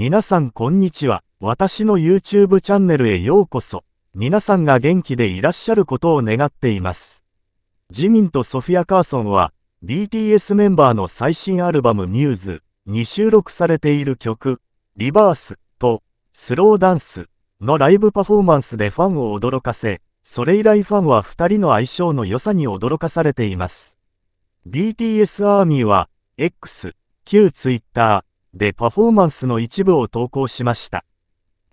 皆さんこんにちは。私の YouTube チャンネルへようこそ。皆さんが元気でいらっしゃることを願っています。ジミンとソフィア・カーソンは、BTS メンバーの最新アルバムミューズに収録されている曲、リバースとスローダンスのライブパフォーマンスでファンを驚かせ、それ以来ファンは2人の相性の良さに驚かされています。BTS アーミーは、X、旧 Twitter、でパフォーマンスの一部を投稿しました。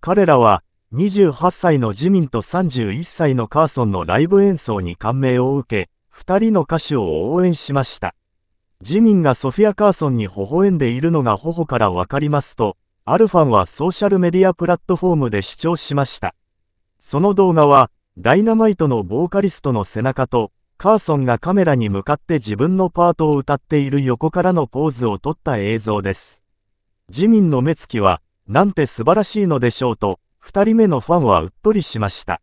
彼らは、28歳のジミンと31歳のカーソンのライブ演奏に感銘を受け、2人の歌手を応援しました。ジミンがソフィア・カーソンに微笑んでいるのが頬からわかりますと、アルファンはソーシャルメディアプラットフォームで主張しました。その動画は、ダイナマイトのボーカリストの背中と、カーソンがカメラに向かって自分のパートを歌っている横からのポーズを撮った映像です。自民の目つきは、なんて素晴らしいのでしょうと、二人目のファンはうっとりしました。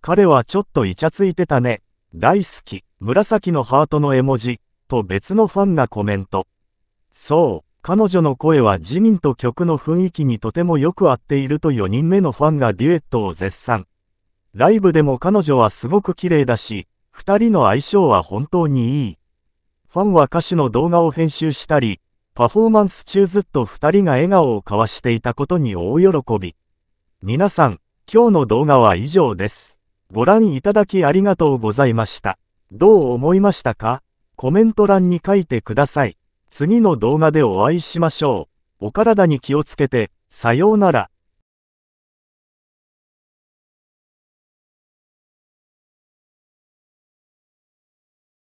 彼はちょっとイチャついてたね。大好き、紫のハートの絵文字、と別のファンがコメント。そう、彼女の声は自民と曲の雰囲気にとてもよく合っていると4人目のファンがデュエットを絶賛。ライブでも彼女はすごく綺麗だし、二人の相性は本当にいい。ファンは歌手の動画を編集したり、パフォーマンス中ずっと2人が笑顔を交わしていたことに大喜び。皆さん、今日の動画は以上です。ご覧いただきありがとうございました。どう思いましたかコメント欄に書いてください。次の動画でお会いしましょう。お体に気をつけて、さようなら。